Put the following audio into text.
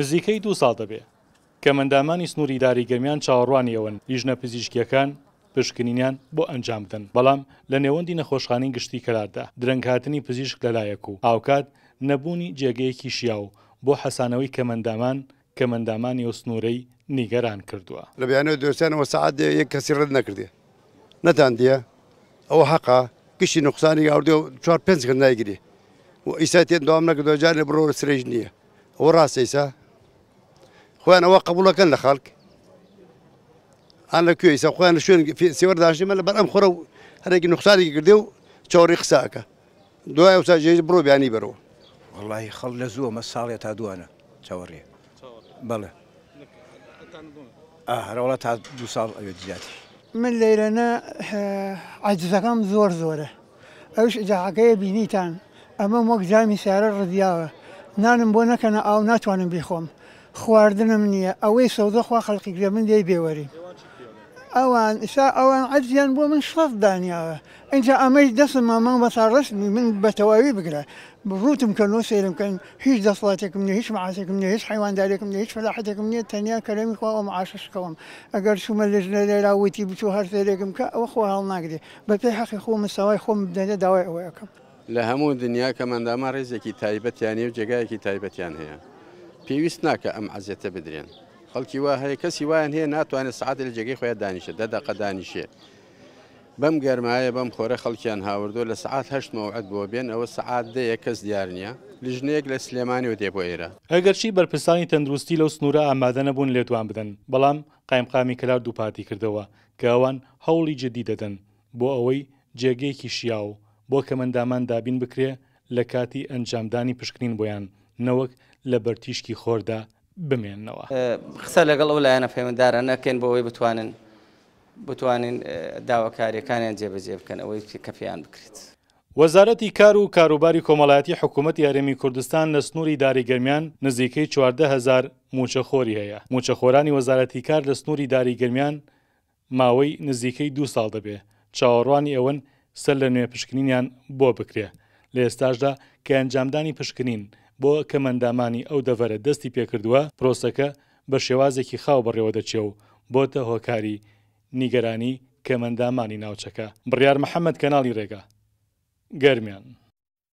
نزیکەی دو ساڵ دەبێ کە مندامانی سنووری داریگەمیان چاوەڕوانیەوەن لیژنە پزیشکیەکان پشکنینیان بۆ ئەنجام بدەن بەڵام لە نێوەندی نەخۆشخانی گشتی کەلاردا درنگهاتنی پزیشک لەلایەک و ئاوکات نەبوونی جێگەیەکی شیا و بۆ حەسانەوەی کەمەندامان کەمەندامانی و سنوورەی نیگەران کردووە لە بیانەوە دۆستانەوە سعات یەک کەسی ڕد نەکردێ نەتاندیە ئەوە حقا گشتی نقصانی ئاودێ چوار پێنج کرد نایگیری و ئیسا تێن دوام نەکردەوە جارێ بڕۆ سرێژ نییە ئەوە ڕاستەیسا خوانا وقبول كان لخالك انا كويس خوانا شون في سوار داشي مال برام خرو هرق نخساري قديو تشوري خساكا دوايا وساجي برو يعني برو والله خلزو ما الصالية تاع دوانا تشوري بلى اه رولا تاع دو صار جاتي من ليلنا آه، عجزكم زور زوره اوش اذا حكايه بينيتان اما وقت جامي سعر الرضياوه نانم بونا كان او ناتوانم بيخوم خواردنم نییە ئەوەی سەودەخوا خەڵکی گرێ من دەی بێوەری ئەوان ئسا ئەوان عجیان بۆ من شڵف دانیاوە ئەجا ئەمەش دەستم مامان بەسا ڕستنی من بەتەواوی بگرە بڕوتم کە نۆ سێرم کەن هیچ دەسڵاتێکم نیە هیچ معاسێکم نیە هیچ حیواندارێکم نیە هیچ فلاحەتێکم نییە تەنیا کەرەمی خوا ئەم عاششکەوم ئەگەر سومە لە ژنە لێراوتی بچوو هەرسێرێکم کە ئەوە خۆ هەڵ ناگرێ بە پێی حەقی خۆ مساوای خۆم دەدە داوای ئەوەکەم لە هەموو دنیا کە منداما ڕێزێکی تایبەتیان و جێگایەکی تایبەتیان هەیە. پێویست ناکە ئەم عزیێتە بدرێن خەڵکی وا هەیە کەسی وایەن هەیە ناتوانێت سعات لە جێگەی خۆیان دانیشە دەدەقە دانیشێ بەم گەرمایە بەم خۆرە خەڵکیان هاوردۆ لە سعات هەشت مەوعد بۆ بێن ئەوە سعات دەیە کەس دیار نییە لژنەیەک لە سلێمانی و دێبۆ ئێرە ئەگەرچی بەرپرسانی تەندروستی لەو سنوورە ئامادە نەبوون لێتوان بدەن بەڵام قایمقامی کلار دووپاتی کردەوە کەوان هەوڵی جدی دەدەن بۆ ئەوەی جێگەیەکی شیاو بۆ کە مندامان دابین بکرێ لە کاتی ئەنجامدانی پشکنین بۆیان نەوەک لە بەرتیشکی خۆردا بمێنەوە خسە لەگەڵ ئەو لایەنە پەیوەنددارە نەکەن بۆەوەی بتوانن بتوانین داواکاریەکانیان جێبەجێ بکەن ئەوەی کەپیان بکرێت. وەزارەتی کار و کاروباری کۆمەڵایەتی حکوومەت یاریمی کوردستان لە سنووری داریگەرمیان نزیکەی 4هزار موچەخۆری هەیە موچەخۆرانی وەزارەتی کار لە سنووری داریگەرمیان ماوەی نزیکەی دو ساڵ دەبێ چاوەڕوانی ئەوەن سەر لە نوێ پشکنینیان بۆ بکرێ لە ئێستاشدا کە ئەنجامدانی پشکنین بۆ کە مندامانی ئەو دەڤەرە دەستی پێکردووە پرۆسەکە بە شێوازێکی خاو بڕێوە دەچێ و بۆتە هۆکاری نیگەرانی کەمەندامانی ناوچەکە بڕیار محەممەد کەناڵی ڕێگا گەرمیان.